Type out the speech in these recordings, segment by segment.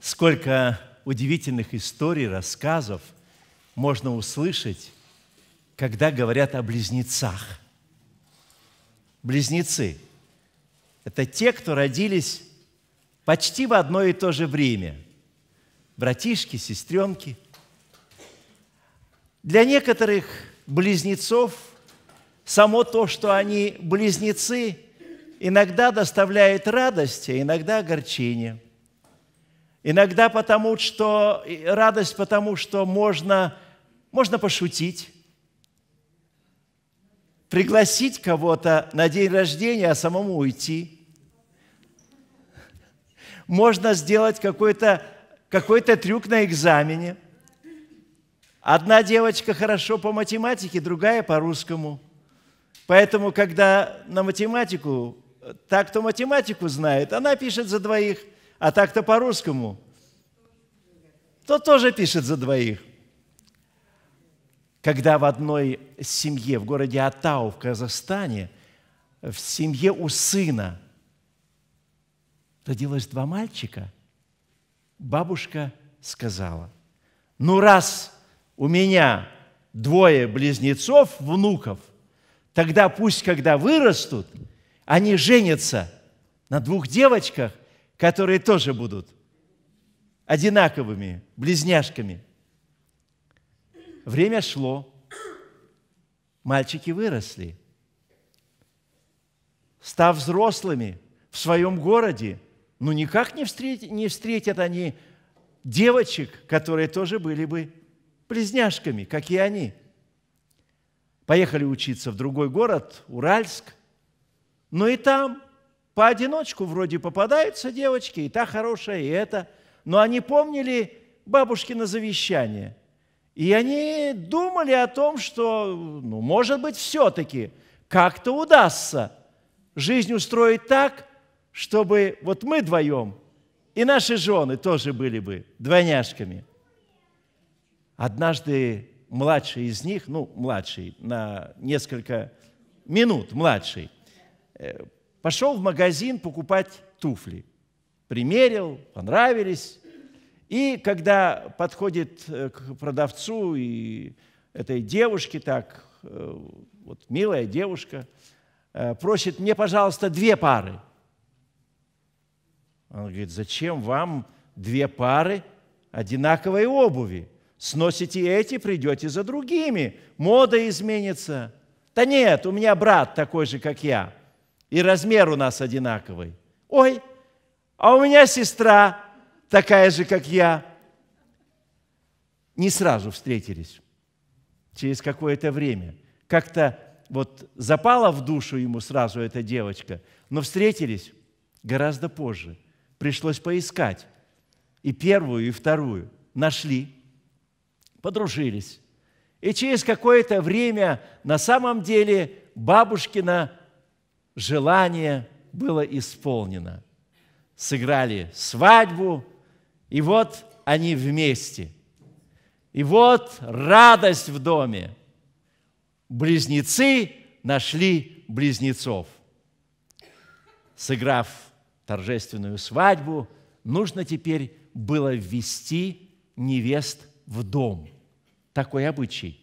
Сколько удивительных историй, рассказов можно услышать, когда говорят о близнецах. Близнецы – это те, кто родились почти в одно и то же время. Братишки, сестренки. Для некоторых – близнецов, само то, что они близнецы, иногда доставляет радость, а иногда огорчение. Иногда потому, что радость, потому что можно, можно пошутить, пригласить кого-то на день рождения, а самому уйти. Можно сделать какой-то какой, -то, какой -то трюк на экзамене – Одна девочка хорошо по математике, другая по русскому. Поэтому, когда на математику, так кто математику знает, она пишет за двоих, а так кто по русскому, то тоже пишет за двоих. Когда в одной семье в городе Атау в Казахстане, в семье у сына родилось два мальчика, бабушка сказала, ну раз – у меня двое близнецов, внуков, тогда пусть, когда вырастут, они женятся на двух девочках, которые тоже будут одинаковыми, близняшками. Время шло, мальчики выросли. Став взрослыми в своем городе, ну никак не встретят, не встретят они девочек, которые тоже были бы близняшками, как и они. Поехали учиться в другой город, Уральск. Но и там поодиночку вроде попадаются девочки, и та хорошая, и эта. Но они помнили бабушкино завещание. И они думали о том, что, ну, может быть, все-таки как-то удастся жизнь устроить так, чтобы вот мы вдвоем и наши жены тоже были бы двойняшками – Однажды младший из них, ну, младший, на несколько минут младший, э, пошел в магазин покупать туфли. Примерил, понравились. И когда подходит э, к продавцу и этой девушке так, э, вот милая девушка, просит мне, пожалуйста, две пары. Он говорит, зачем вам две пары одинаковой обуви? Сносите эти, придете за другими. Мода изменится. Да нет, у меня брат такой же, как я. И размер у нас одинаковый. Ой, а у меня сестра такая же, как я. Не сразу встретились. Через какое-то время. Как-то вот запала в душу ему сразу эта девочка, но встретились гораздо позже. Пришлось поискать и первую, и вторую. Нашли – подружились. И через какое-то время на самом деле бабушкина желание было исполнено. Сыграли свадьбу, и вот они вместе. И вот радость в доме. Близнецы нашли близнецов. Сыграв торжественную свадьбу, нужно теперь было ввести невест в дом – такой обычай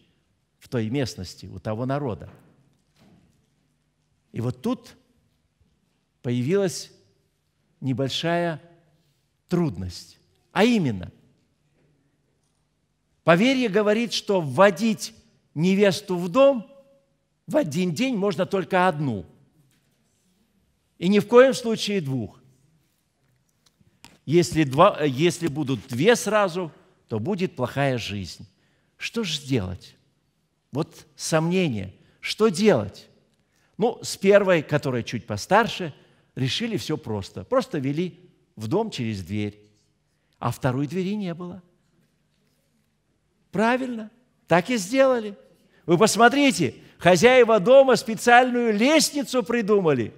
в той местности, у того народа. И вот тут появилась небольшая трудность. А именно, поверье говорит, что вводить невесту в дом в один день можно только одну. И ни в коем случае двух. Если, два, э, если будут две сразу, то будет плохая жизнь. Что же сделать? Вот сомнение. Что делать? Ну, с первой, которая чуть постарше, решили все просто. Просто вели в дом через дверь, а второй двери не было. Правильно, так и сделали. Вы посмотрите, хозяева дома специальную лестницу придумали,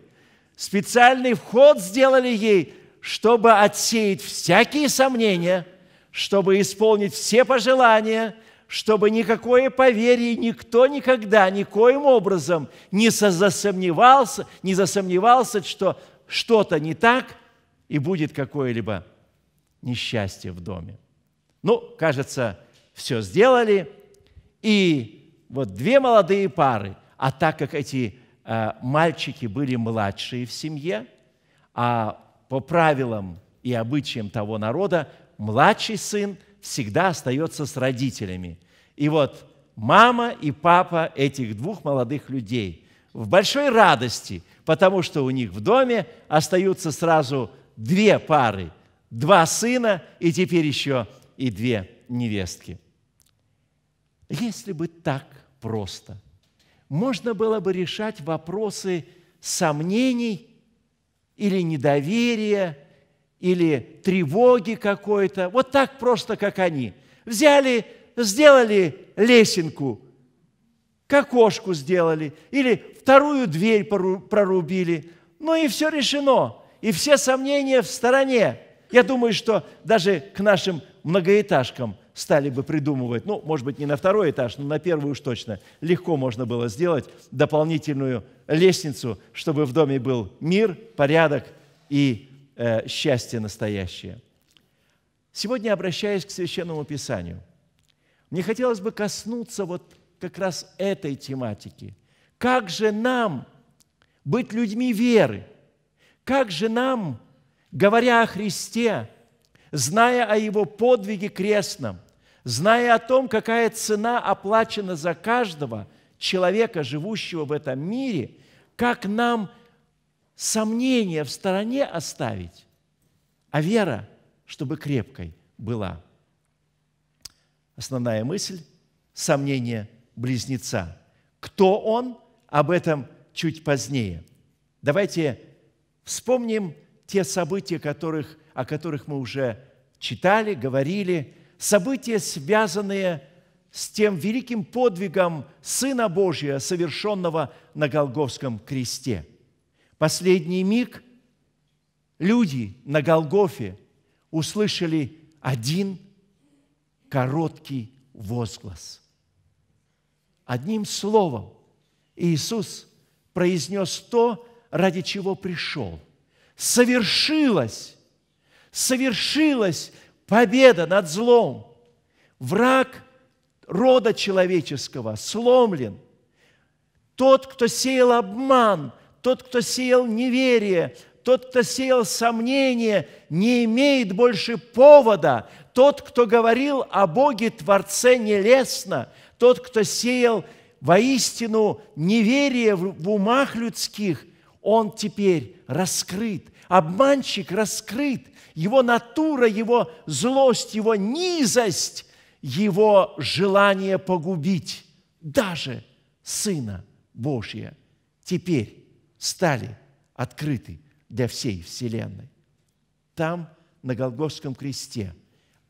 специальный вход сделали ей, чтобы отсеять всякие сомнения, чтобы исполнить все пожелания – чтобы никакое поверье никто никогда никоим образом не засомневался, не засомневался, что что-то не так и будет какое-либо несчастье в доме. Ну, кажется, все сделали, и вот две молодые пары, а так как эти э, мальчики были младшие в семье, а по правилам и обычаям того народа младший сын – всегда остается с родителями. И вот мама и папа этих двух молодых людей в большой радости, потому что у них в доме остаются сразу две пары, два сына и теперь еще и две невестки. Если бы так просто, можно было бы решать вопросы сомнений или недоверия – или тревоги какой-то, вот так просто, как они. Взяли, сделали лесенку, кокошку сделали, или вторую дверь прорубили, ну и все решено, и все сомнения в стороне. Я думаю, что даже к нашим многоэтажкам стали бы придумывать, ну, может быть, не на второй этаж, но на первый уж точно, легко можно было сделать дополнительную лестницу, чтобы в доме был мир, порядок и Э, счастье настоящее. Сегодня, обращаюсь к Священному Писанию, мне хотелось бы коснуться вот как раз этой тематики. Как же нам быть людьми веры? Как же нам, говоря о Христе, зная о Его подвиге крестном, зная о том, какая цена оплачена за каждого человека, живущего в этом мире, как нам – сомнения в стороне оставить, а вера, чтобы крепкой была. Основная мысль – сомнение близнеца. Кто он? Об этом чуть позднее. Давайте вспомним те события, которых, о которых мы уже читали, говорили. События, связанные с тем великим подвигом Сына Божия, совершенного на Голговском кресте – последний миг люди на Голгофе услышали один короткий возглас. Одним словом Иисус произнес то, ради чего пришел. Совершилось, совершилась победа над злом. Враг рода человеческого сломлен. Тот, кто сеял обман – тот, кто сеял неверие, тот, кто сеял сомнение, не имеет больше повода. Тот, кто говорил о Боге Творце нелестно, тот, кто сеял воистину неверие в умах людских, он теперь раскрыт. Обманщик раскрыт. Его натура, его злость, его низость, его желание погубить даже Сына Божья теперь стали открыты для всей Вселенной. Там, на Голгофском кресте,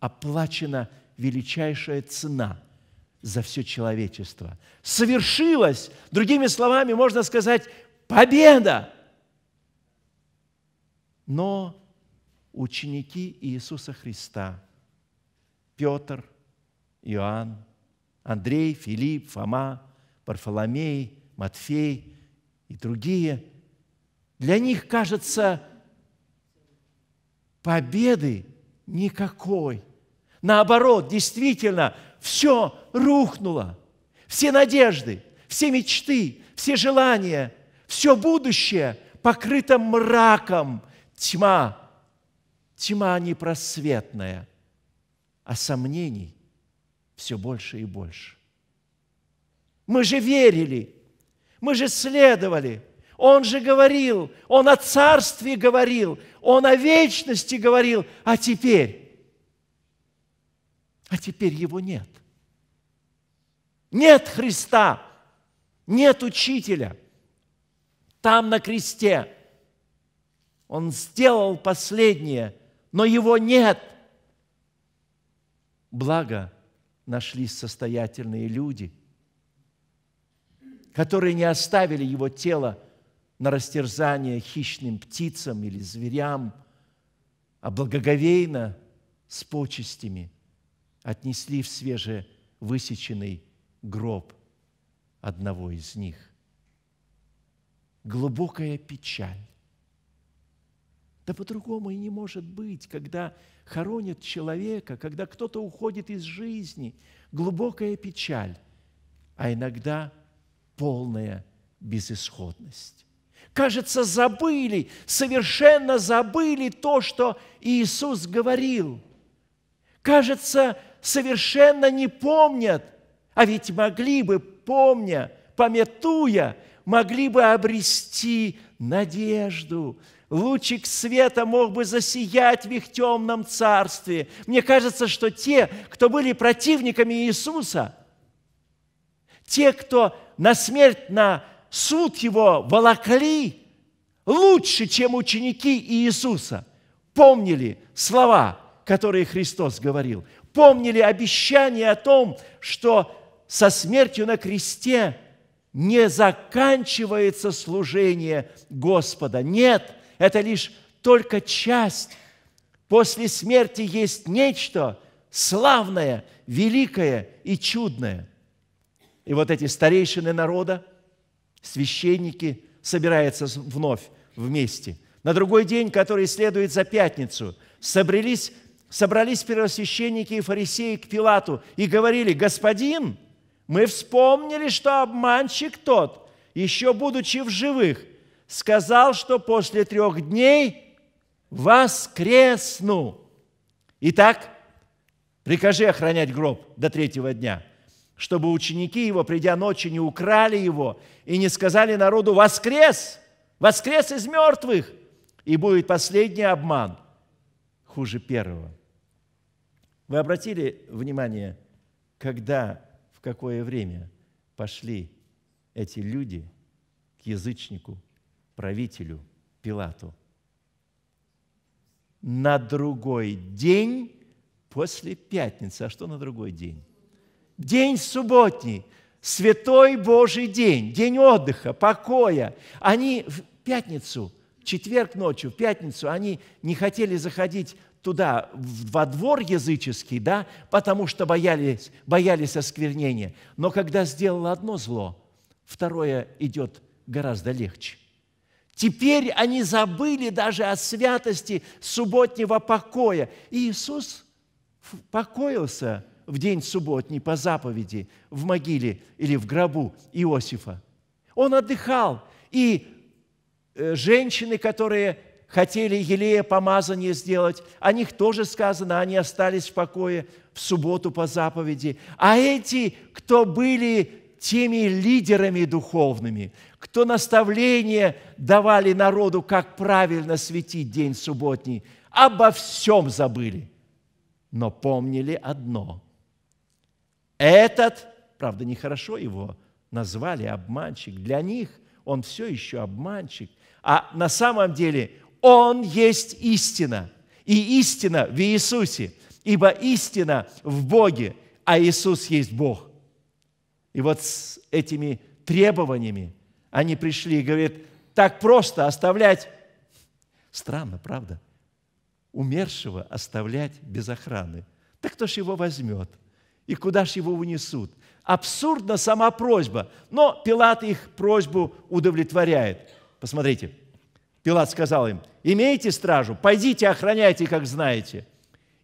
оплачена величайшая цена за все человечество. Совершилась, другими словами, можно сказать, победа. Но ученики Иисуса Христа, Петр, Иоанн, Андрей, Филипп, Фома, Парфоломей, Матфей – и другие, для них кажется победы никакой. Наоборот, действительно, все рухнуло. Все надежды, все мечты, все желания, все будущее покрыто мраком, тьма, тьма непросветная, а сомнений все больше и больше. Мы же верили, мы же следовали. Он же говорил, Он о царстве говорил, Он о вечности говорил, а теперь, а теперь Его нет. Нет Христа, нет Учителя. Там на кресте Он сделал последнее, но Его нет. Благо нашлись состоятельные люди – которые не оставили его тело на растерзание хищным птицам или зверям, а благоговейно с почестями отнесли в свеже высеченный гроб одного из них. Глубокая печаль. Да по-другому и не может быть, когда хоронят человека, когда кто-то уходит из жизни. Глубокая печаль, а иногда – полная безысходность. Кажется, забыли, совершенно забыли то, что Иисус говорил. Кажется, совершенно не помнят, а ведь могли бы, помня, пометуя, могли бы обрести надежду. Лучик света мог бы засиять в их темном царстве. Мне кажется, что те, кто были противниками Иисуса – те, кто на смерть, на суд его волокли, лучше, чем ученики Иисуса, помнили слова, которые Христос говорил, помнили обещание о том, что со смертью на кресте не заканчивается служение Господа. Нет, это лишь только часть. После смерти есть нечто славное, великое и чудное – и вот эти старейшины народа, священники, собираются вновь вместе. На другой день, который следует за пятницу, собрались, собрались первосвященники и фарисеи к Пилату и говорили, «Господин, мы вспомнили, что обманщик тот, еще будучи в живых, сказал, что после трех дней воскресну. Итак, прикажи охранять гроб до третьего дня» чтобы ученики его, придя ночью, не украли его и не сказали народу «Воскрес! Воскрес из мертвых!» И будет последний обман хуже первого. Вы обратили внимание, когда, в какое время пошли эти люди к язычнику, правителю Пилату? На другой день после пятницы. А что на другой день? день субботний, святой Божий день, день отдыха, покоя, они в пятницу, в четверг ночью, в пятницу, они не хотели заходить туда, во двор языческий, да, потому что боялись, боялись осквернения. Но когда сделал одно зло, второе идет гораздо легче. Теперь они забыли даже о святости субботнего покоя. И Иисус покоился – в день субботний по заповеди в могиле или в гробу Иосифа. Он отдыхал, и э, женщины, которые хотели Елея помазание сделать, о них тоже сказано, они остались в покое в субботу по заповеди. А эти, кто были теми лидерами духовными, кто наставление давали народу, как правильно светить день субботний, обо всем забыли, но помнили одно этот, правда, нехорошо его назвали обманщик. Для них он все еще обманщик. А на самом деле он есть истина. И истина в Иисусе. Ибо истина в Боге, а Иисус есть Бог. И вот с этими требованиями они пришли и говорят, так просто оставлять. Странно, правда? Умершего оставлять без охраны. Так кто ж его возьмет – и куда же его унесут? Абсурдна сама просьба, но Пилат их просьбу удовлетворяет. Посмотрите, Пилат сказал им, «Имейте стражу, пойдите, охраняйте, как знаете».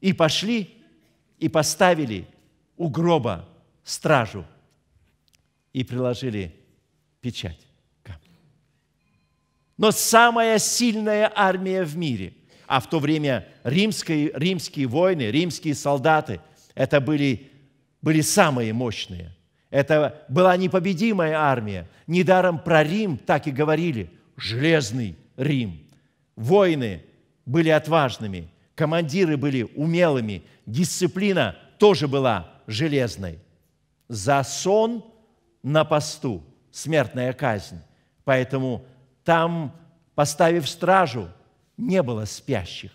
И пошли, и поставили у гроба стражу и приложили печать. Но самая сильная армия в мире, а в то время римские, римские войны, римские солдаты, это были были самые мощные. Это была непобедимая армия. Недаром про Рим так и говорили. Железный Рим. Воины были отважными, командиры были умелыми, дисциплина тоже была железной. За сон на посту – смертная казнь. Поэтому там, поставив стражу, не было спящих.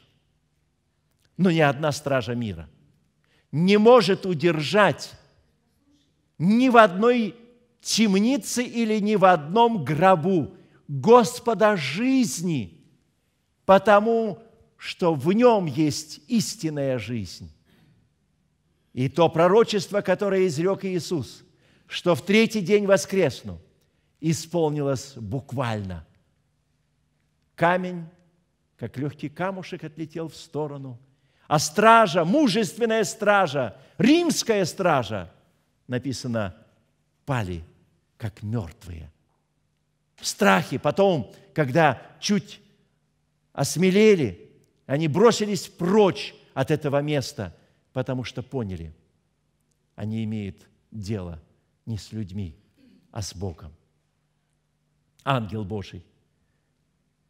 Но ни одна стража мира – не может удержать ни в одной темнице или ни в одном гробу Господа жизни, потому что в нем есть истинная жизнь. И то пророчество, которое изрек Иисус, что в третий день воскресну, исполнилось буквально. Камень, как легкий камушек, отлетел в сторону, а стража, мужественная стража, римская стража, написано, пали, как мертвые. В страхе потом, когда чуть осмелели, они бросились прочь от этого места, потому что поняли, они имеют дело не с людьми, а с Богом. Ангел Божий,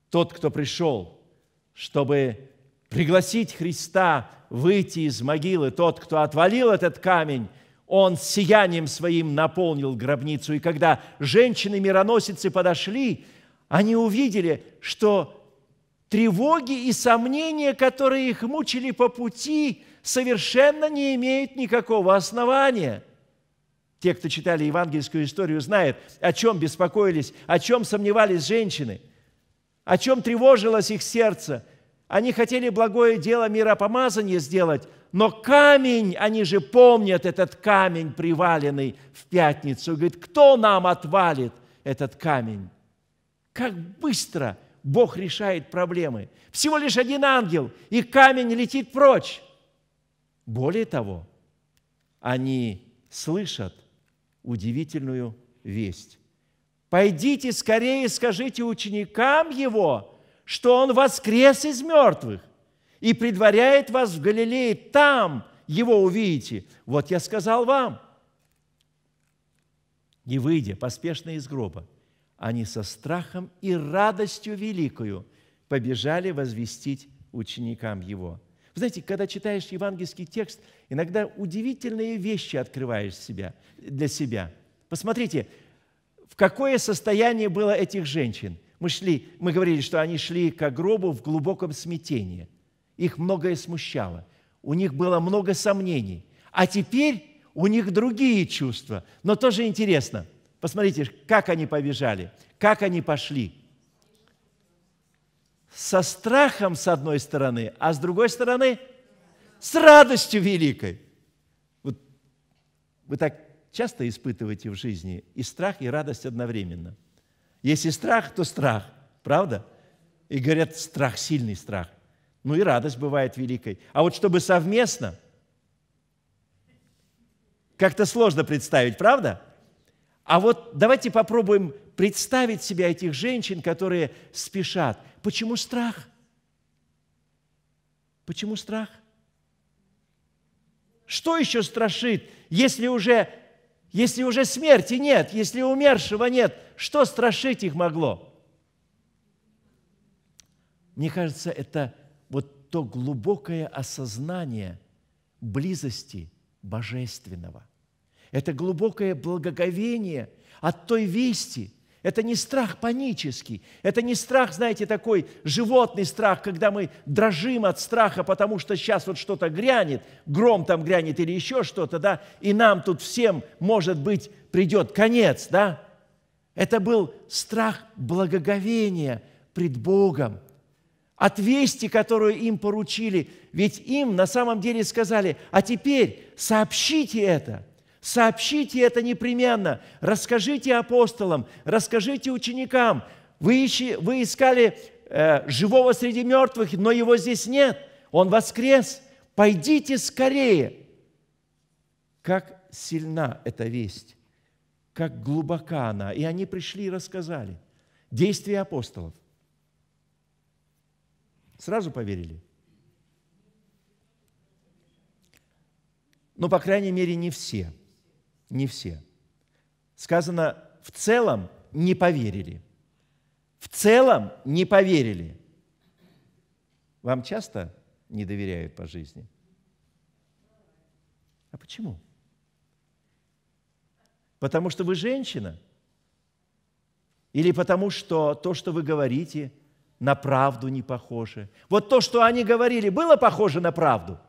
тот, кто пришел, чтобы пригласить Христа выйти из могилы. Тот, кто отвалил этот камень, он сиянием своим наполнил гробницу. И когда женщины-мироносицы подошли, они увидели, что тревоги и сомнения, которые их мучили по пути, совершенно не имеют никакого основания. Те, кто читали евангельскую историю, знают, о чем беспокоились, о чем сомневались женщины, о чем тревожилось их сердце – они хотели благое дело миропомазания сделать, но камень, они же помнят этот камень, приваленный в пятницу. Говорит, кто нам отвалит этот камень? Как быстро Бог решает проблемы. Всего лишь один ангел, и камень летит прочь. Более того, они слышат удивительную весть. «Пойдите скорее, скажите ученикам его, что Он воскрес из мертвых и предваряет вас в Галилее, там Его увидите. Вот я сказал вам. И выйдя поспешно из гроба, они со страхом и радостью великую побежали возвестить ученикам Его. Вы знаете, когда читаешь евангельский текст, иногда удивительные вещи открываешь себя, для себя. Посмотрите, в какое состояние было этих женщин – мы, шли, мы говорили, что они шли к гробу в глубоком смятении. Их многое смущало. У них было много сомнений. А теперь у них другие чувства. Но тоже интересно. Посмотрите, как они побежали, как они пошли. Со страхом с одной стороны, а с другой стороны с радостью великой. Вот вы так часто испытываете в жизни и страх, и радость одновременно – если страх, то страх. Правда? И говорят, страх, сильный страх. Ну и радость бывает великой. А вот чтобы совместно, как-то сложно представить, правда? А вот давайте попробуем представить себя этих женщин, которые спешат. Почему страх? Почему страх? Что еще страшит, если уже если уже смерти нет, если умершего нет, что страшить их могло? Мне кажется, это вот то глубокое осознание близости божественного. Это глубокое благоговение от той вести, это не страх панический, это не страх, знаете, такой животный страх, когда мы дрожим от страха, потому что сейчас вот что-то грянет, гром там грянет или еще что-то, да, и нам тут всем, может быть, придет конец, да. Это был страх благоговения пред Богом, от вести, которую им поручили. Ведь им на самом деле сказали, а теперь сообщите это – Сообщите это непременно. Расскажите апостолам, расскажите ученикам. Вы, ищи, вы искали э, живого среди мертвых, но его здесь нет. Он воскрес. Пойдите скорее. Как сильна эта весть, как глубока она. И они пришли и рассказали. Действия апостолов. Сразу поверили? Но ну, по крайней мере, не все – не все. Сказано, в целом не поверили. В целом не поверили. Вам часто не доверяют по жизни? А почему? Потому что вы женщина? Или потому что то, что вы говорите, на правду не похоже? Вот то, что они говорили, было похоже на правду?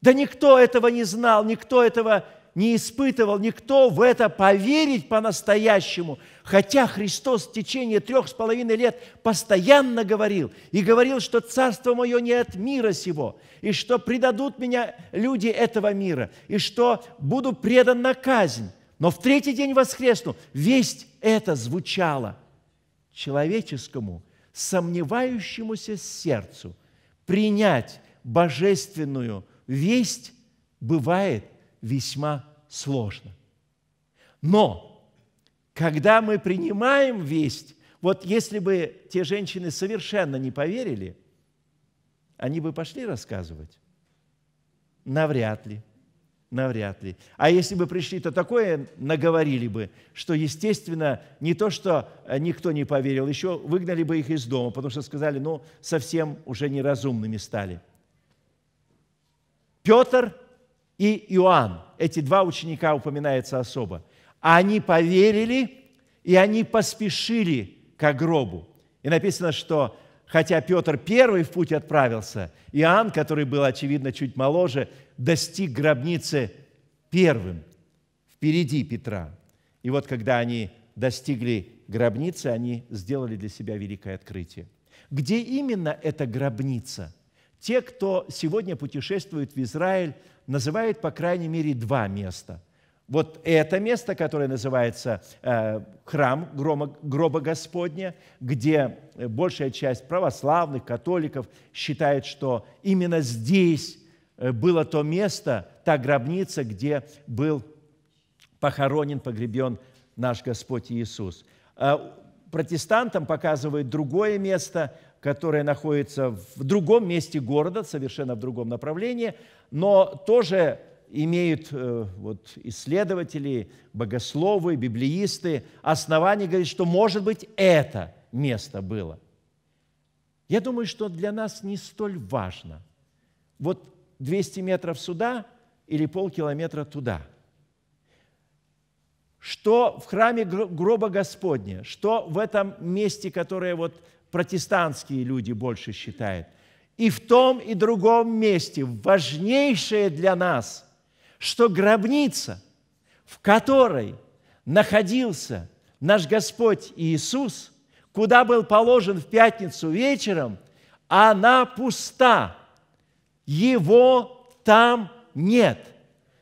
Да никто этого не знал, никто этого не не испытывал никто в это поверить по-настоящему, хотя Христос в течение трех с половиной лет постоянно говорил и говорил, что царство мое не от мира сего, и что предадут меня люди этого мира, и что буду предан на казнь. Но в третий день воскресну. Весть это звучала человеческому, сомневающемуся сердцу. Принять божественную весть бывает весьма сложно. Но когда мы принимаем весть, вот если бы те женщины совершенно не поверили, они бы пошли рассказывать? Навряд ли. Навряд ли. А если бы пришли, то такое наговорили бы, что, естественно, не то, что э, никто не поверил, еще выгнали бы их из дома, потому что сказали, ну, совсем уже неразумными стали. Петр и Иоанн. Эти два ученика упоминаются особо. Они поверили, и они поспешили к гробу. И написано, что хотя Петр первый в путь отправился, Иоанн, который был, очевидно, чуть моложе, достиг гробницы первым, впереди Петра. И вот когда они достигли гробницы, они сделали для себя великое открытие. Где именно эта гробница – те, кто сегодня путешествует в Израиль, называют, по крайней мере, два места. Вот это место, которое называется э, храм грома, гроба Господня, где э, большая часть православных, католиков считает, что именно здесь э, было то место, та гробница, где был похоронен, погребен наш Господь Иисус. Э, протестантам показывают другое место – которая находится в другом месте города, совершенно в другом направлении, но тоже имеют э, вот, исследователи, богословы, библеисты основания говорить, что, может быть, это место было. Я думаю, что для нас не столь важно. Вот 200 метров сюда или полкилометра туда. Что в храме гроба Господня, что в этом месте, которое вот протестантские люди больше считают. И в том и другом месте важнейшее для нас, что гробница, в которой находился наш Господь Иисус, куда был положен в пятницу вечером, она пуста. Его там нет.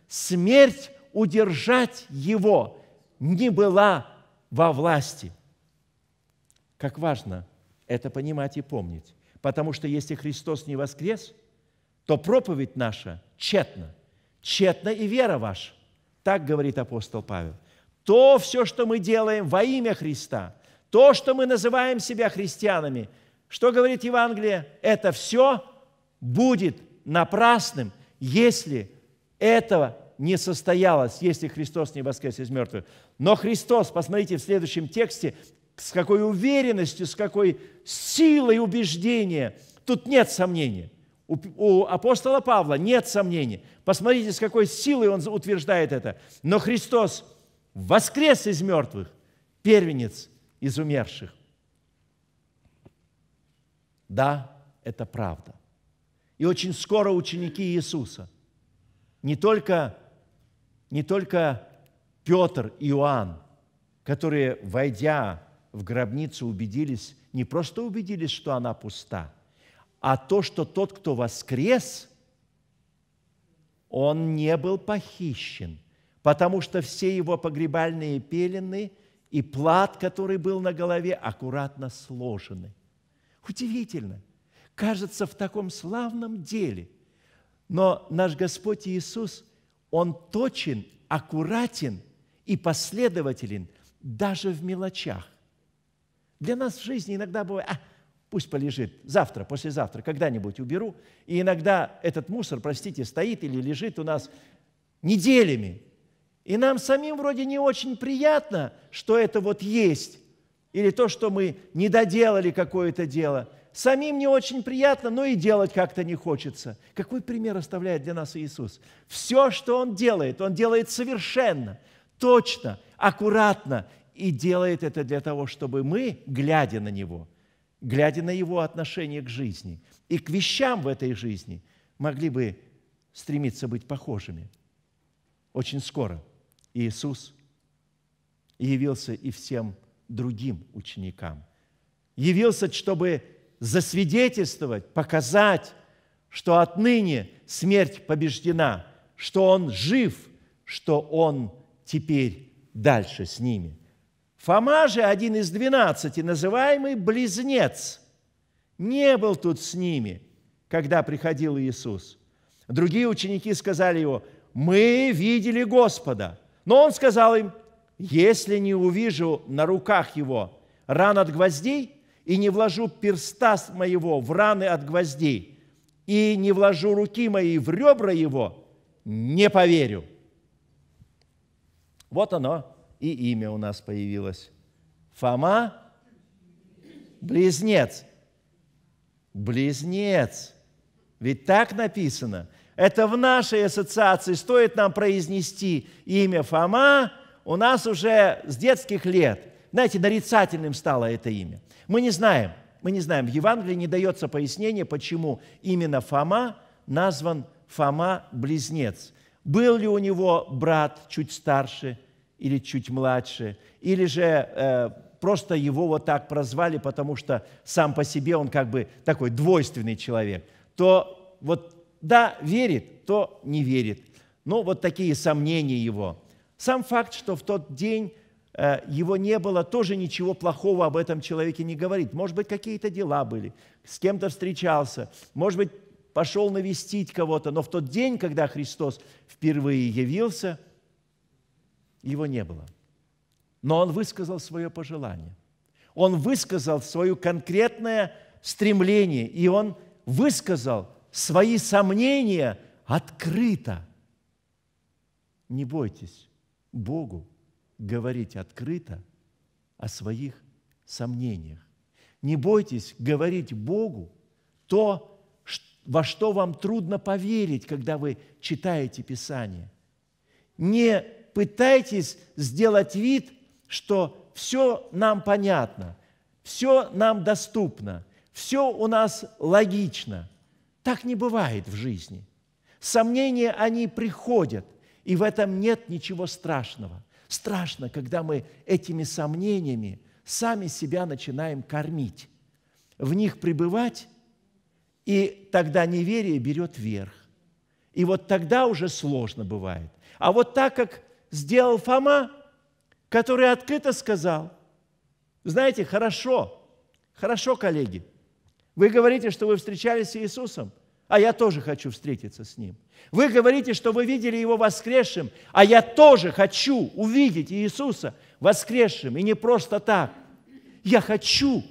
Смерть удержать его не была во власти. Как важно это понимать и помнить. Потому что если Христос не воскрес, то проповедь наша тщетна. Тщетна и вера ваша. Так говорит апостол Павел. То все, что мы делаем во имя Христа, то, что мы называем себя христианами, что говорит Евангелие, это все будет напрасным, если этого не состоялось, если Христос не воскрес из мертвых. Но Христос, посмотрите в следующем тексте, с какой уверенностью, с какой силой убеждения. Тут нет сомнений. У, у апостола Павла нет сомнений. Посмотрите, с какой силой он утверждает это. Но Христос воскрес из мертвых, первенец из умерших. Да, это правда. И очень скоро ученики Иисуса, не только, не только Петр и Иоанн, которые, войдя в гробницу убедились, не просто убедились, что она пуста, а то, что тот, кто воскрес, он не был похищен, потому что все его погребальные пелены и плат, который был на голове, аккуратно сложены. Удивительно! Кажется, в таком славном деле. Но наш Господь Иисус, Он точен, аккуратен и последователен даже в мелочах. Для нас в жизни иногда бывает, а, пусть полежит, завтра, послезавтра, когда-нибудь уберу. И иногда этот мусор, простите, стоит или лежит у нас неделями. И нам самим вроде не очень приятно, что это вот есть, или то, что мы не доделали какое-то дело. Самим не очень приятно, но и делать как-то не хочется. Какой пример оставляет для нас Иисус? Все, что Он делает, Он делает совершенно, точно, аккуратно и делает это для того, чтобы мы, глядя на Него, глядя на Его отношение к жизни и к вещам в этой жизни, могли бы стремиться быть похожими. Очень скоро Иисус явился и всем другим ученикам. Явился, чтобы засвидетельствовать, показать, что отныне смерть побеждена, что Он жив, что Он теперь дальше с ними. Фома же, один из двенадцати, называемый близнец, не был тут с ними, когда приходил Иисус. Другие ученики сказали его, мы видели Господа. Но он сказал им, если не увижу на руках его ран от гвоздей и не вложу перста моего в раны от гвоздей и не вложу руки мои в ребра его, не поверю. Вот оно, и имя у нас появилось. Фома – близнец. Близнец. Ведь так написано. Это в нашей ассоциации стоит нам произнести имя Фома, у нас уже с детских лет, знаете, нарицательным стало это имя. Мы не знаем, мы не знаем, в Евангелии не дается пояснение, почему именно Фома назван Фома-близнец. Был ли у него брат чуть старше – или чуть младше, или же э, просто его вот так прозвали, потому что сам по себе он как бы такой двойственный человек, то вот да, верит, то не верит. Ну вот такие сомнения его. Сам факт, что в тот день э, его не было, тоже ничего плохого об этом человеке не говорит. Может быть, какие-то дела были, с кем-то встречался, может быть, пошел навестить кого-то, но в тот день, когда Христос впервые явился – его не было. Но он высказал свое пожелание. Он высказал свое конкретное стремление. И он высказал свои сомнения открыто. Не бойтесь Богу говорить открыто о своих сомнениях. Не бойтесь говорить Богу то, во что вам трудно поверить, когда вы читаете Писание. Не пытайтесь сделать вид, что все нам понятно, все нам доступно, все у нас логично. Так не бывает в жизни. Сомнения, они приходят, и в этом нет ничего страшного. Страшно, когда мы этими сомнениями сами себя начинаем кормить, в них пребывать, и тогда неверие берет верх. И вот тогда уже сложно бывает. А вот так как сделал Фома, который открыто сказал, знаете, хорошо, хорошо, коллеги, вы говорите, что вы встречались с Иисусом, а я тоже хочу встретиться с Ним. Вы говорите, что вы видели Его воскресшим, а я тоже хочу увидеть Иисуса воскресшим, и не просто так. Я хочу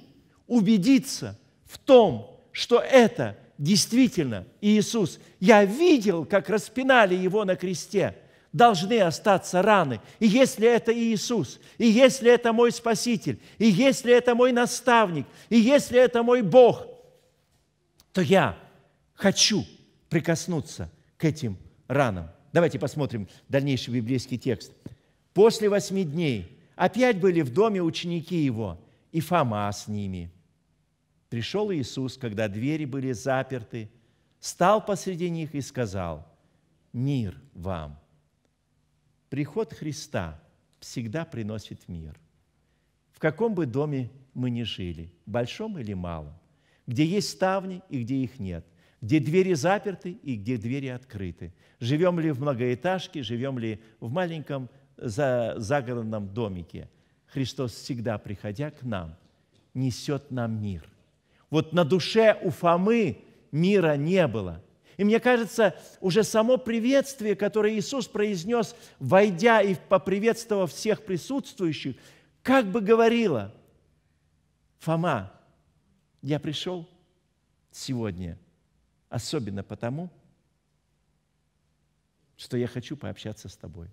убедиться в том, что это действительно Иисус. Я видел, как распинали Его на кресте – должны остаться раны. И если это Иисус, и если это мой Спаситель, и если это мой наставник, и если это мой Бог, то я хочу прикоснуться к этим ранам. Давайте посмотрим дальнейший библейский текст. «После восьми дней опять были в доме ученики его, и Фома с ними. Пришел Иисус, когда двери были заперты, стал посреди них и сказал, «Мир вам!» приход Христа всегда приносит мир. В каком бы доме мы ни жили, большом или малом, где есть ставни и где их нет, где двери заперты и где двери открыты. Живем ли в многоэтажке, живем ли в маленьком за, загородном домике. Христос всегда, приходя к нам, несет нам мир. Вот на душе у Фомы мира не было – и мне кажется, уже само приветствие, которое Иисус произнес, войдя и поприветствовав всех присутствующих, как бы говорило, Фома, я пришел сегодня особенно потому, что я хочу пообщаться с тобой.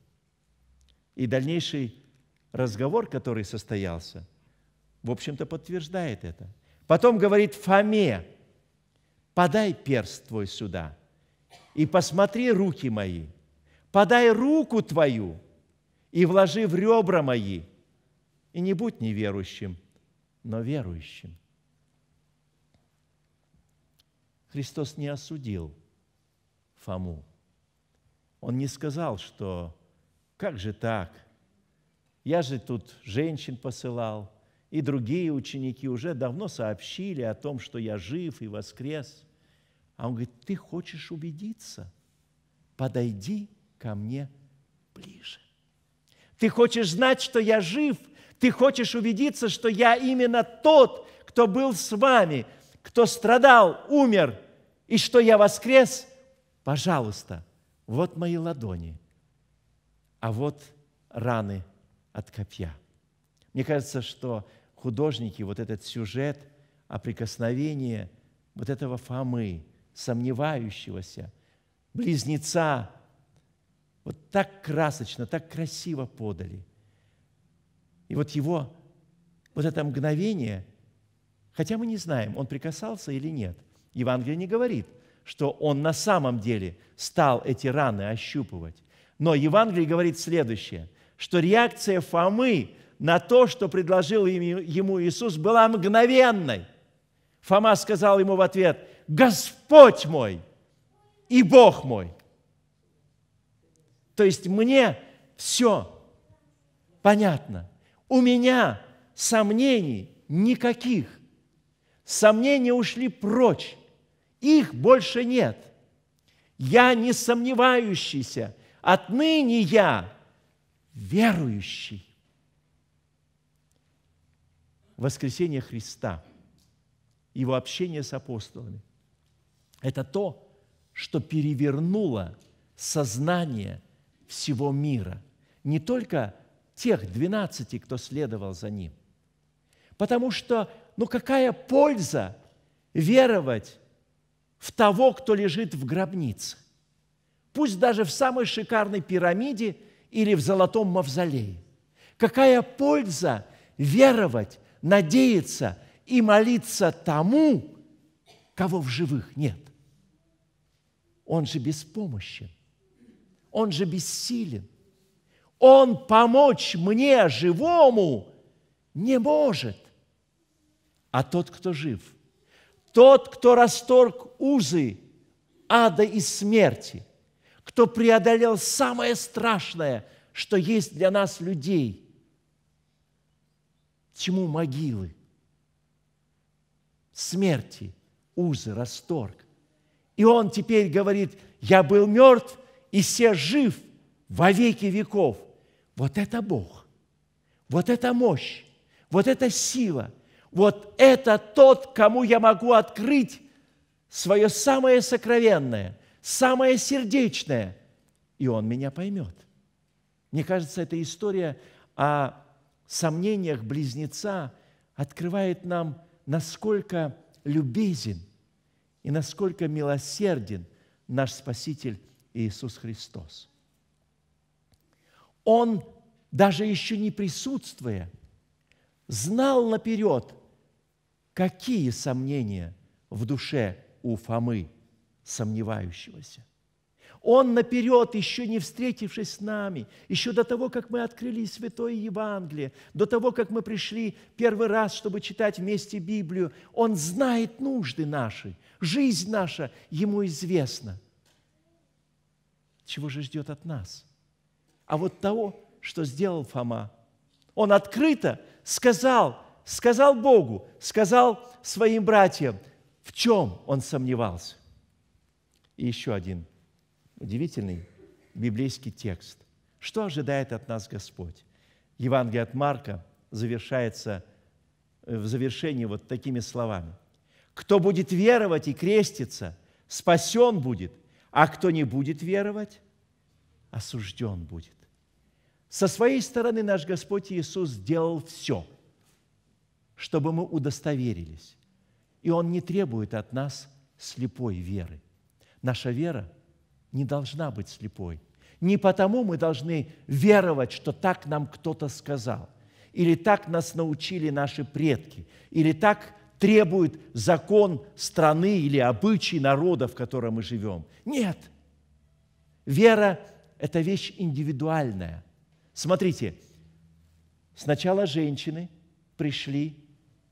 И дальнейший разговор, который состоялся, в общем-то подтверждает это. Потом говорит Фоме, подай перст твой сюда и посмотри руки мои, подай руку твою и вложи в ребра мои, и не будь неверующим, но верующим. Христос не осудил Фому. Он не сказал, что как же так? Я же тут женщин посылал, и другие ученики уже давно сообщили о том, что я жив и воскрес. А он говорит, ты хочешь убедиться? Подойди ко мне ближе. Ты хочешь знать, что я жив? Ты хочешь убедиться, что я именно тот, кто был с вами, кто страдал, умер, и что я воскрес? Пожалуйста, вот мои ладони, а вот раны от копья. Мне кажется, что художники, вот этот сюжет о прикосновении вот этого Фомы – сомневающегося, близнеца. Вот так красочно, так красиво подали. И вот его, вот это мгновение, хотя мы не знаем, он прикасался или нет. Евангелие не говорит, что он на самом деле стал эти раны ощупывать. Но Евангелие говорит следующее, что реакция Фомы на то, что предложил ему Иисус, была мгновенной. Фома сказал ему в ответ – Господь мой и Бог мой. То есть мне все понятно. У меня сомнений никаких. Сомнения ушли прочь. Их больше нет. Я не сомневающийся. Отныне я верующий. Воскресение Христа, Его общение с апостолами – это то, что перевернуло сознание всего мира. Не только тех двенадцати, кто следовал за ним. Потому что, ну какая польза веровать в того, кто лежит в гробнице? Пусть даже в самой шикарной пирамиде или в золотом мавзолее. Какая польза веровать, надеяться и молиться тому, кого в живых нет? Он же беспомощен, он же бессилен. Он помочь мне, живому, не может. А тот, кто жив, тот, кто расторг узы ада и смерти, кто преодолел самое страшное, что есть для нас людей, чему могилы, смерти, узы, расторг, и он теперь говорит, я был мертв, и все жив во веки веков. Вот это Бог, вот это мощь, вот это сила, вот это тот, кому я могу открыть свое самое сокровенное, самое сердечное, и он меня поймет. Мне кажется, эта история о сомнениях близнеца открывает нам, насколько любезен и насколько милосерден наш Спаситель Иисус Христос. Он, даже еще не присутствуя, знал наперед, какие сомнения в душе у Фомы сомневающегося – он наперед, еще не встретившись с нами, еще до того, как мы открыли Святое Евангелие, до того, как мы пришли первый раз, чтобы читать вместе Библию, Он знает нужды наши, жизнь наша Ему известна. Чего же ждет от нас? А вот того, что сделал Фома. Он открыто сказал, сказал Богу, сказал своим братьям, в чем он сомневался. И еще один – удивительный библейский текст. Что ожидает от нас Господь? Евангелие от Марка завершается э, в завершении вот такими словами. «Кто будет веровать и креститься, спасен будет, а кто не будет веровать, осужден будет». Со своей стороны наш Господь Иисус сделал все, чтобы мы удостоверились. И Он не требует от нас слепой веры. Наша вера – не должна быть слепой. Не потому мы должны веровать, что так нам кто-то сказал, или так нас научили наши предки, или так требует закон страны или обычай народа, в котором мы живем. Нет. Вера – это вещь индивидуальная. Смотрите, сначала женщины пришли,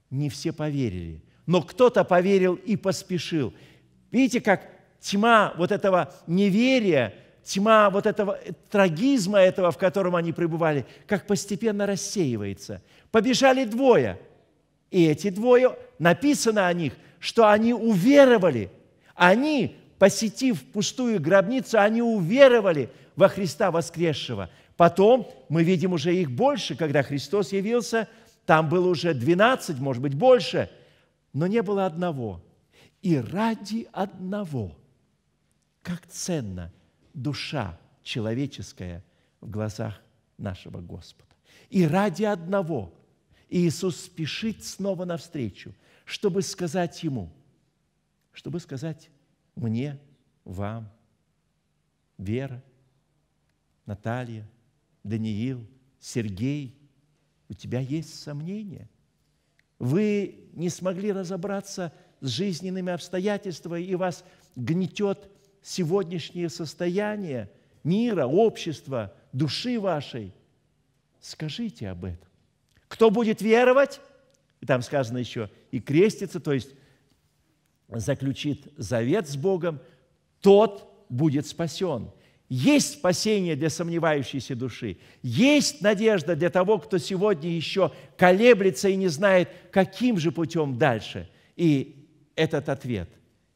не все поверили, но кто-то поверил и поспешил. Видите, как тьма вот этого неверия, тьма вот этого э, трагизма этого, в котором они пребывали, как постепенно рассеивается. Побежали двое, и эти двое, написано о них, что они уверовали, они, посетив пустую гробницу, они уверовали во Христа воскресшего. Потом мы видим уже их больше, когда Христос явился, там было уже 12, может быть, больше, но не было одного. И ради одного – как ценна душа человеческая в глазах нашего Господа. И ради одного Иисус спешит снова навстречу, чтобы сказать Ему, чтобы сказать мне, вам, Вера, Наталья, Даниил, Сергей, у тебя есть сомнения. Вы не смогли разобраться с жизненными обстоятельствами, и вас гнетет сегодняшнее состояние мира, общества, души вашей, скажите об этом. Кто будет веровать, и там сказано еще, и крестится, то есть заключит завет с Богом, тот будет спасен. Есть спасение для сомневающейся души. Есть надежда для того, кто сегодня еще колеблется и не знает, каким же путем дальше. И этот ответ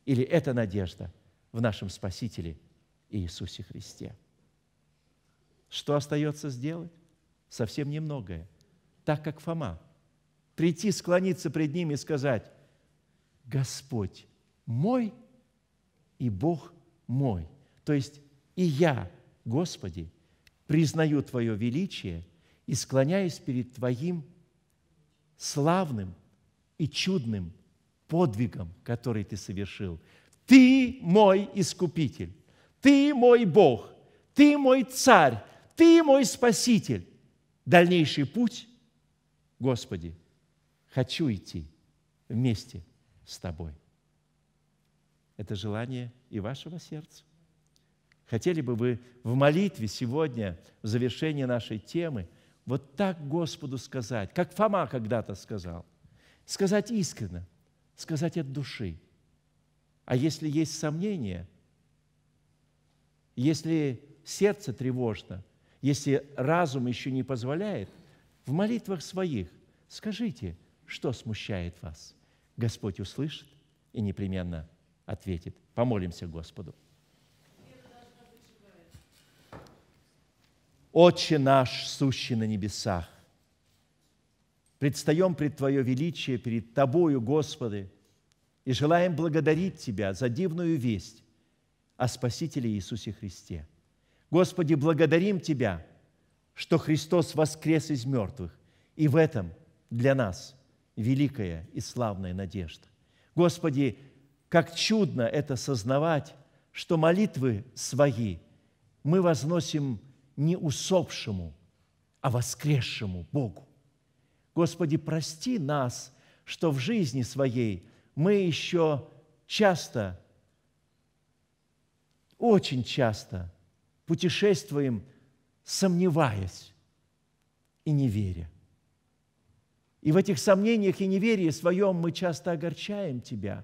или эта надежда – в нашем Спасителе Иисусе Христе. Что остается сделать? Совсем немногое. Так как Фома. Прийти, склониться пред ними и сказать, «Господь мой и Бог мой». То есть и я, Господи, признаю Твое величие и склоняюсь перед Твоим славным и чудным подвигом, который Ты совершил – ты мой Искупитель, Ты мой Бог, Ты мой Царь, Ты мой Спаситель. Дальнейший путь, Господи, хочу идти вместе с Тобой. Это желание и вашего сердца. Хотели бы вы в молитве сегодня, в завершении нашей темы, вот так Господу сказать, как Фома когда-то сказал, сказать искренне, сказать от души – а если есть сомнения, если сердце тревожно, если разум еще не позволяет, в молитвах своих скажите, что смущает вас. Господь услышит и непременно ответит. Помолимся Господу. Отче наш, сущий на небесах, предстаем пред Твое величие, перед Тобою, Господи, и желаем благодарить Тебя за дивную весть о Спасителе Иисусе Христе. Господи, благодарим Тебя, что Христос воскрес из мертвых, и в этом для нас великая и славная надежда. Господи, как чудно это сознавать, что молитвы свои мы возносим не усопшему, а воскресшему Богу. Господи, прости нас, что в жизни своей – мы еще часто, очень часто путешествуем, сомневаясь и не веря. И в этих сомнениях и неверии своем мы часто огорчаем Тебя,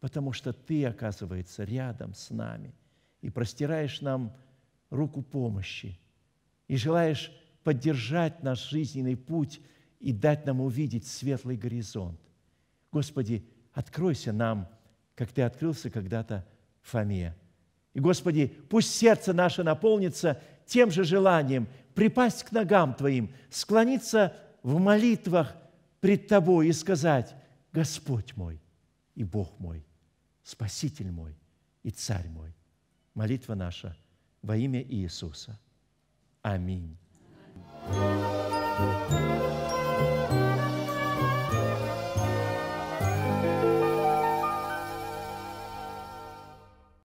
потому что Ты, оказывается, рядом с нами и простираешь нам руку помощи и желаешь поддержать наш жизненный путь и дать нам увидеть светлый горизонт. Господи, откройся нам, как Ты открылся когда-то Фоме. И, Господи, пусть сердце наше наполнится тем же желанием припасть к ногам Твоим, склониться в молитвах пред Тобой и сказать, Господь мой и Бог мой, Спаситель мой и Царь мой. Молитва наша во имя Иисуса. Аминь. Thank